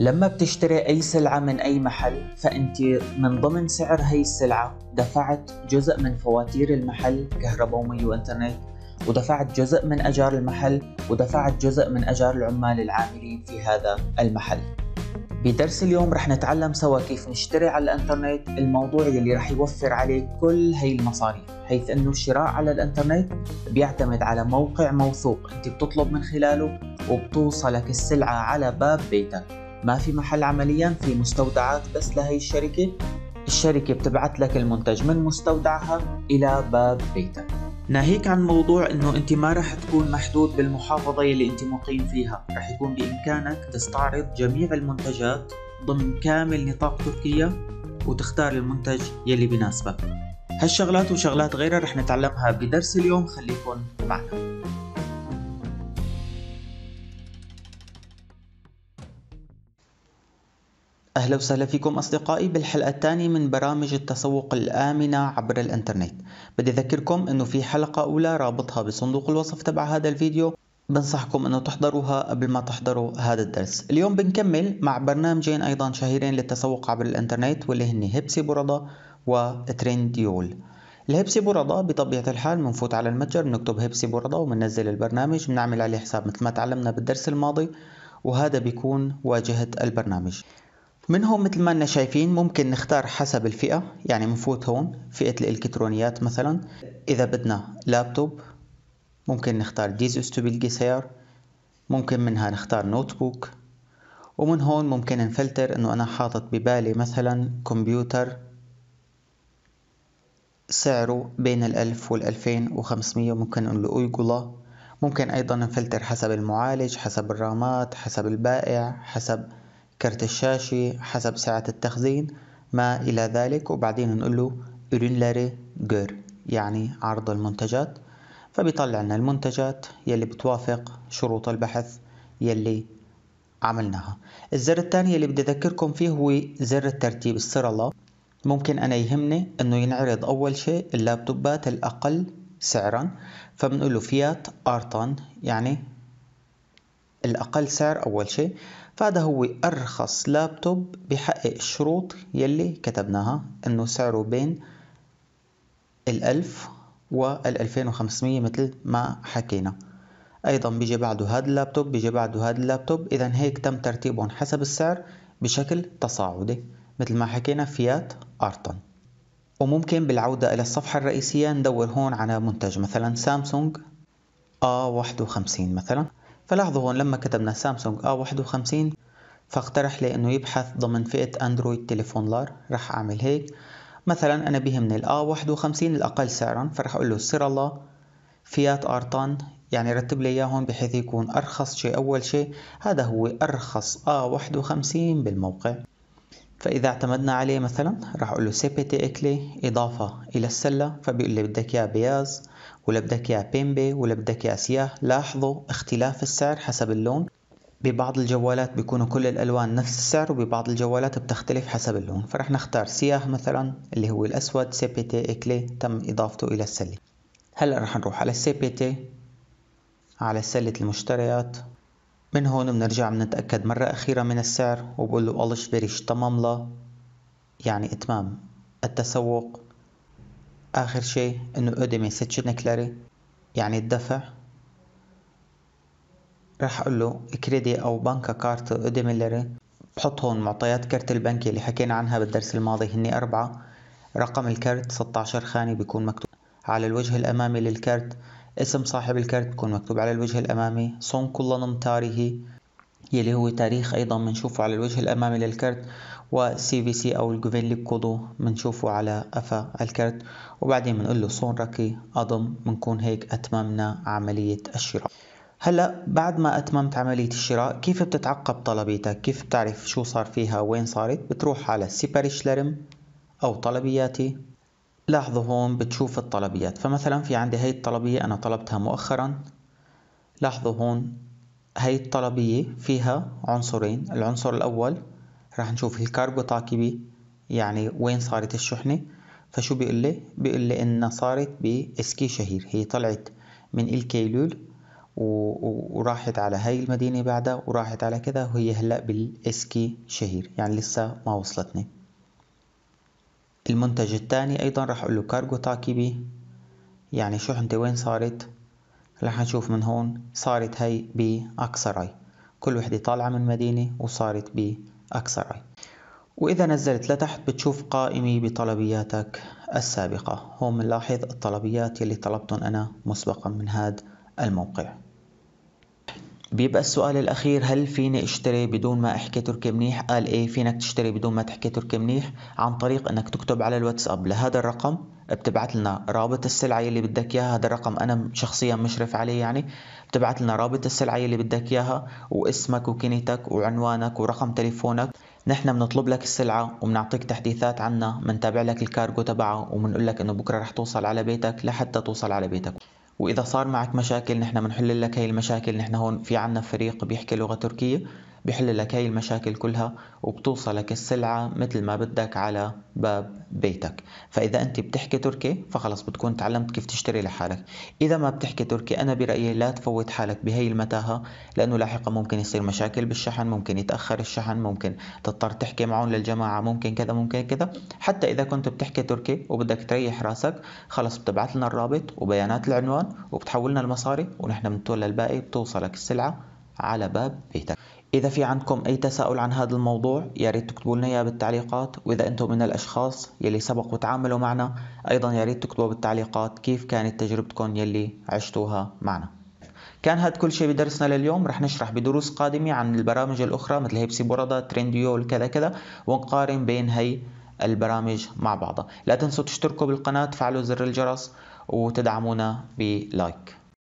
لما بتشتري أي سلعة من أي محل فأنت من ضمن سعر هي السلعة دفعت جزء من فواتير المحل كهرباء ومي وإنترنت ودفعت جزء من أجار المحل ودفعت جزء من أجار العمال العاملين في هذا المحل بدرس اليوم رح نتعلم سوا كيف نشتري على الانترنت الموضوع يلي رح يوفر عليك كل هي المصاريف حيث انه الشراء على الانترنت بيعتمد على موقع موثوق انت بتطلب من خلاله وبتوصلك السلعة على باب بيتك ما في محل عمليا في مستودعات بس لهي الشركة الشركة بتبعت لك المنتج من مستودعها إلى باب بيتك ناهيك عن موضوع انه انت ما رح تكون محدود بالمحافظة اللي انت مقيم فيها رح يكون بامكانك تستعرض جميع المنتجات ضمن كامل نطاق تركيا وتختار المنتج يلي بناسبك هالشغلات وشغلات غيرها رح نتعلمها بدرس اليوم خليكن معنا أهلا وسهلا فيكم أصدقائي بالحلقة الثانية من برامج التسوق الآمنة عبر الإنترنت بدي أذكركم أنه في حلقة أولى رابطها بصندوق الوصف تبع هذا الفيديو بنصحكم أنه تحضروها قبل ما تحضروا هذا الدرس اليوم بنكمل مع برنامجين أيضا شهيرين للتسوق عبر الإنترنت واللي هن هيبسي بوردا وترند يول الهيبسي بوردا بطبيعة الحال بنفوت على المتجر بنكتب هيبسي بورضا وبننزل البرنامج بنعمل عليه حساب مثل ما تعلمنا بالدرس الماضي وهذا بيكون واجهة البرنامج من هون مثل ما انا شايفين ممكن نختار حسب الفئة يعني منفوت هون فئة الإلكترونيات مثلا إذا بدنا لابتوب ممكن نختار ديزوستو سيار ممكن منها نختار نوت بوك ومن هون ممكن نفلتر انه انا حاطط ببالي مثلا كمبيوتر سعره بين الألف والألفين وخمسمية ممكن نقول له ممكن أيضا نفلتر حسب المعالج حسب الرامات حسب البائع حسب كرت الشاشة حسب سعة التخزين ما إلى ذلك وبعدين نقول له ürünleri gör يعني عرض المنتجات فبيطلع لنا المنتجات يلي بتوافق شروط البحث يلي عملناها الزر الثاني اللي بدي أذكركم فيه هو زر الترتيب السرالة ممكن أنا يهمني أنه ينعرض أول شيء اللابتوبات الأقل سعرا فبنقول له فيات أرطن يعني الأقل سعر أول شيء فهذا هو أرخص لابتوب بحقق الشروط يلي كتبناها إنه سعره بين الألف والألفين وخمسمية مثل ما حكينا أيضا بيجي بعده هذا اللابتوب بيجي بعده هذا اللابتوب إذا هيك تم ترتيبهم حسب السعر بشكل تصاعدي مثل ما حكينا فيات أرتون وممكن بالعودة إلى الصفحة الرئيسية ندور هون على منتج مثلا سامسونج A51 مثلا فلاحظوا هون لما كتبنا سامسونج A51 فاقترح لي انه يبحث ضمن فئة اندرويد تليفون لار رح اعمل هيك مثلا انا بيهمني ال A51 الاقل سعرا فرح اقول له سر الله فيات ارطان يعني رتب لي اياهم بحيث يكون ارخص شيء اول شيء هذا هو ارخص A51 بالموقع فإذا اعتمدنا عليه مثلا راح أقول له سي بي تي إكلي إضافة إلى السلة فبيقول لي بدك إياه بياز ولا بدك اياه بيمبي ولا بدك اياه سياه لاحظوا اختلاف السعر حسب اللون ببعض الجوالات بيكونوا كل الألوان نفس السعر وببعض الجوالات بتختلف حسب اللون فرح نختار سياه مثلا اللي هو الأسود سي بي تي إكلي تم إضافته إلى السلة هلأ رح نروح على السي بي تي على سلة المشتريات من هون بنرجع بنتأكد مرة أخيرة من السعر وبقول له فيريش تمام تماملا يعني إتمام التسوق آخر شيء إنه أدمي ستشنك لاري يعني الدفع رح أقول له كريدي أو بنك كارت أدمي لري بحط هون معطيات كرت البنكي اللي حكينا عنها بالدرس الماضي هني أربعة رقم الكرت 16 خاني بيكون مكتوب على الوجه الأمامي للكرت اسم صاحب الكرت بيكون مكتوب على الوجه الأمامي صون كل نمتاره يلي هو تاريخ أيضا بنشوفه على الوجه الأمامي للكرت و سي في سي أو الجوفينليك كودو بنشوفه على قفا الكرت وبعدين بنقول له صون ركي أضم بنكون هيك أتممنا عملية الشراء هلا بعد ما اتممت عمليه الشراء كيف بتتعقب طلبيتك كيف بتعرف شو صار فيها وين صارت بتروح على لرم او طلبياتي لاحظوا هون بتشوف الطلبيات فمثلا في عندي هي الطلبيه انا طلبتها مؤخرا لاحظوا هون هاي الطلبية فيها عنصرين العنصر الأول راح نشوف الكاربو تعقيبي يعني وين صارت الشحنة فشو بيقول لي بيقول لي إنها صارت بإسكي شهير هي طلعت من الكيلول وراحت على هاي المدينة بعدها وراحت على كذا وهي هلأ بالإسكي شهير يعني لسه ما وصلتني المنتج الثاني أيضا راح أقول له كارجو تاكيبي يعني شحنتي وين صارت رح نشوف من هون صارت هي بأكثر أي كل وحدة طالعة من مدينة وصارت بأكثر أي وإذا نزلت لتحت بتشوف قائمة بطلبياتك السابقة هون بنلاحظ الطلبيات يلي طلبتهم أنا مسبقا من هاد الموقع بيبقى السؤال الأخير هل فيني اشتري بدون ما احكي تركي منيح؟ قال ايه فينك تشتري بدون ما تحكي تركي منيح عن طريق انك تكتب على الواتساب لهذا الرقم بتبعت لنا رابط السلعة اللي بدك إياها هذا الرقم أنا شخصيا مشرف عليه يعني بتبعت لنا رابط السلعة اللي بدك إياها واسمك وكنيتك وعنوانك ورقم تليفونك نحن بنطلب لك السلعة وبنعطيك تحديثات عنها بنتابع لك الكارغو تبعها وبنقول لك إنه بكرة رح توصل على بيتك لحتى توصل على بيتك وإذا صار معك مشاكل نحن بنحل لك هي المشاكل نحن هون في عنا فريق بيحكي لغة تركية بحل لك هاي المشاكل كلها وبتوصلك السلعة مثل ما بدك على باب بيتك فإذا أنت بتحكي تركي فخلص بتكون تعلمت كيف تشتري لحالك إذا ما بتحكي تركي أنا برأيي لا تفوت حالك بهي المتاهة لأنه لاحقا ممكن يصير مشاكل بالشحن ممكن يتأخر الشحن ممكن تضطر تحكي معهم للجماعة ممكن كذا ممكن كذا حتى إذا كنت بتحكي تركي وبدك تريح راسك خلص بتبعث لنا الرابط وبيانات العنوان وبتحولنا المصاري ونحن بنتولى الباقي بتوصلك السلعة على باب بيتك إذا في عندكم أي تساؤل عن هذا الموضوع يا ريت تكتبوا لنا إياه بالتعليقات وإذا أنتم من الأشخاص يلي سبق وتعاملوا معنا أيضا يا ريت تكتبوا بالتعليقات كيف كانت تجربتكم يلي عشتوها معنا كان هذا كل شيء بدرسنا لليوم رح نشرح بدروس قادمة عن البرامج الأخرى مثل هيبسي بوردا ترينديو كذا كذا ونقارن بين هي البرامج مع بعضها لا تنسوا تشتركوا بالقناة تفعلوا زر الجرس وتدعمونا بلايك